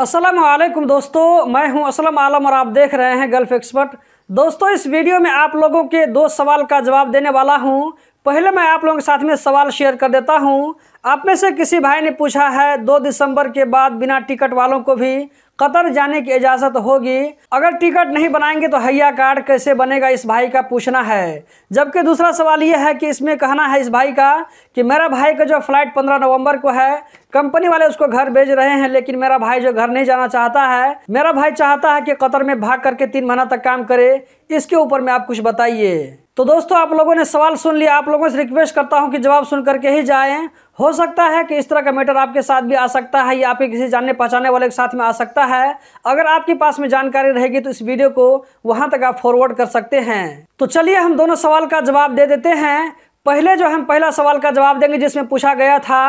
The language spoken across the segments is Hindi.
असलम दोस्तों मैं हूं असलम आलम और आप देख रहे हैं गल्फ एक्सपर्ट दोस्तों इस वीडियो में आप लोगों के दो सवाल का जवाब देने वाला हूं पहले मैं आप लोगों के साथ में सवाल शेयर कर देता हूं आप में से किसी भाई ने पूछा है दो दिसंबर के बाद बिना टिकट वालों को भी कतर जाने की इजाज़त होगी अगर टिकट नहीं बनाएंगे तो हैया कार्ड कैसे बनेगा इस भाई का पूछना है जबकि दूसरा सवाल यह है कि इसमें कहना है इस भाई का कि मेरा भाई का जो फ्लाइट पंद्रह नवंबर को है कंपनी वाले उसको घर भेज रहे हैं लेकिन मेरा भाई जो घर नहीं जाना चाहता है मेरा भाई चाहता है कि कतर में भाग करके तीन महीना तक काम करे इसके ऊपर में आप कुछ बताइए तो दोस्तों आप लोगों ने सवाल सुन लिया आप लोगों से रिक्वेस्ट करता हूं कि जवाब सुन करके ही जाएं हो सकता है कि इस तरह का मैटर आपके साथ भी आ सकता है या आपके किसी जानने पहचाने वाले के साथ में आ सकता है अगर आपके पास में जानकारी रहेगी तो इस वीडियो को वहां तक आप फॉरवर्ड कर सकते हैं तो चलिए हम दोनों सवाल का जवाब दे देते हैं पहले जो हम पहला सवाल का जवाब देंगे जिसमें पूछा गया था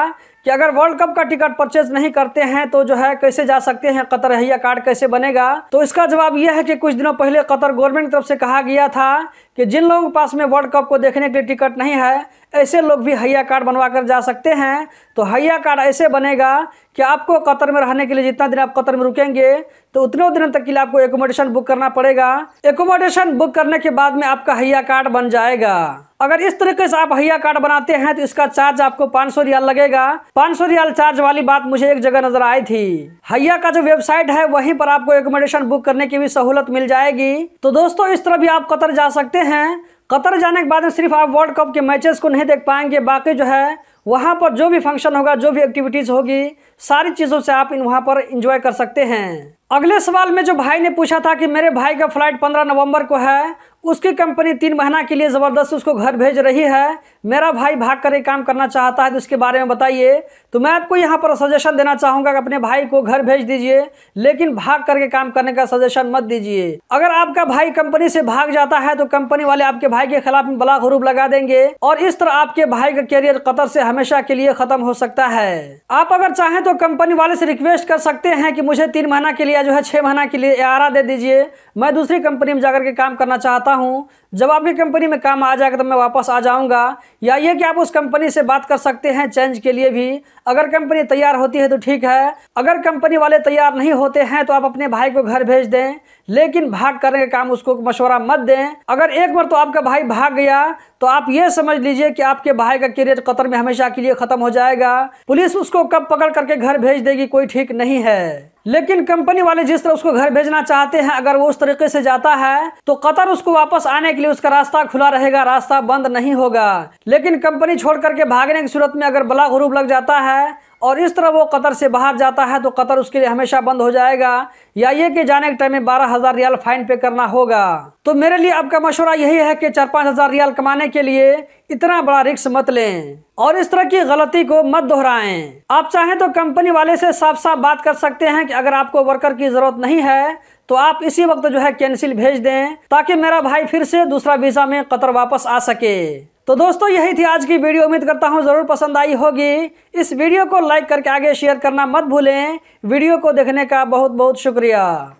कि अगर वर्ल्ड कप का टिकट परचेज नहीं करते हैं तो जो है कैसे जा सकते हैं कतर रहिया कार्ड कैसे बनेगा तो इसका जवाब यह है कि कुछ दिनों पहले कतर गवर्नमेंट की तरफ से कहा गया था कि जिन लोगों के पास में वर्ल्ड कप को देखने के लिए टिकट नहीं है ऐसे लोग भी हैया कार्ड बनवा कर जा सकते हैं तो हैया कार्ड ऐसे बनेगा कि आपको कतर में रहने के लिए जितना दिन आप कतर में रुकेंगे तो उतने दिनों तक के लिए आपको एकोमोडेशन बुक करना पड़ेगा एकोमोडेशन बुक करने के बाद में आपका हैया कार्ड बन जाएगा अगर इस तरीके से आप हया कार्ड बनाते हैं तो इसका चार्ज आपको पाँच सौ रियाल लगेगा पांच सौ रियाल चार्ज वाली बात मुझे एक जगह नजर आई थी हया का जो वेबसाइट है वहीं पर आपको एकोमोडेशन बुक करने की भी सहूलत मिल जाएगी तो दोस्तों इस तरह भी आप कतर जा सकते हैं कतर जाने के बाद में सिर्फ आप वर्ल्ड कप के मैचेस को नहीं देख पाएंगे बाकी जो है वहाँ पर जो भी फंक्शन होगा जो भी एक्टिविटीज़ होगी सारी चीज़ों से आप इन वहाँ पर इंजॉय कर सकते हैं अगले सवाल में जो भाई ने पूछा था कि मेरे भाई का फ्लाइट 15 नवंबर को है उसकी कंपनी तीन महीना के लिए ज़बरदस्त उसको घर भेज रही है मेरा भाई भाग कर काम करना चाहता है तो उसके बारे में बताइए तो मैं आपको यहाँ पर सजेशन देना चाहूँगा कि अपने भाई को घर भेज दीजिए लेकिन भाग करके काम करने का सजेशन मत दीजिए अगर आपका भाई कंपनी से भाग जाता है तो कंपनी वाले आपके भाई के खिलाफ बला हरूप लगा देंगे और इस तरह आपके भाई का करियर कतर से हमेशा के लिए ख़त्म हो सकता है आप अगर चाहें तो कंपनी वाले से रिक्वेस्ट कर सकते हैं कि मुझे तीन महीना के लिए जो है छः महीना के लिए एआरआ दे दीजिए मैं दूसरी कंपनी में जाकर के काम करना चाहता हूँ जब आपकी कंपनी में काम आ जाएगा तो मैं वापस आ जाऊँगा या ये कि आप उस कंपनी से बात कर सकते हैं चेंज के लिए भी अगर कंपनी तैयार होती है तो ठीक है अगर कंपनी वाले तैयार नहीं होते हैं तो आप अपने भाई को घर भेज दें लेकिन भाग करने का काम उसको मशवरा मत दें अगर एक बार तो आपका भाई भाग गया तो आप ये समझ लीजिए कि आपके भाई का करियर कतर में हमेशा के लिए ख़त्म हो जाएगा पुलिस उसको कब पकड़ करके घर भेज देगी कोई ठीक नहीं है लेकिन कंपनी वाले जिस तरह उसको घर भेजना चाहते हैं अगर वो उस तरीके से जाता है तो कतर उसको वापस आने के लिए उसका रास्ता खुला रहेगा रास्ता बंद नहीं होगा लेकिन कंपनी छोड़ करके भागने की सूरत में अगर बला गुरूब लग जाता है और इस तरह वो कतर से बाहर जाता है तो कतर उसके लिए हमेशा बंद हो जाएगा या ये कि जाने के टाइम में बारह हज़ार रियाल फाइन पे करना होगा तो मेरे लिए आपका मशवरा यही है कि चार पाँच हज़ार रियाल कमाने के लिए इतना बड़ा रिक्स मत लें और इस तरह की गलती को मत दोहराएं आप चाहें तो कंपनी वाले से साफ साफ बात कर सकते हैं कि अगर आपको वर्कर की ज़रूरत नहीं है तो आप इसी वक्त जो है कैंसिल भेज दें ताकि मेरा भाई फिर से दूसरा वीज़ा में कतर वापस आ सके तो दोस्तों यही थी आज की वीडियो उम्मीद करता हूँ ज़रूर पसंद आई होगी इस वीडियो को लाइक करके आगे शेयर करना मत भूलें वीडियो को देखने का बहुत बहुत शुक्रिया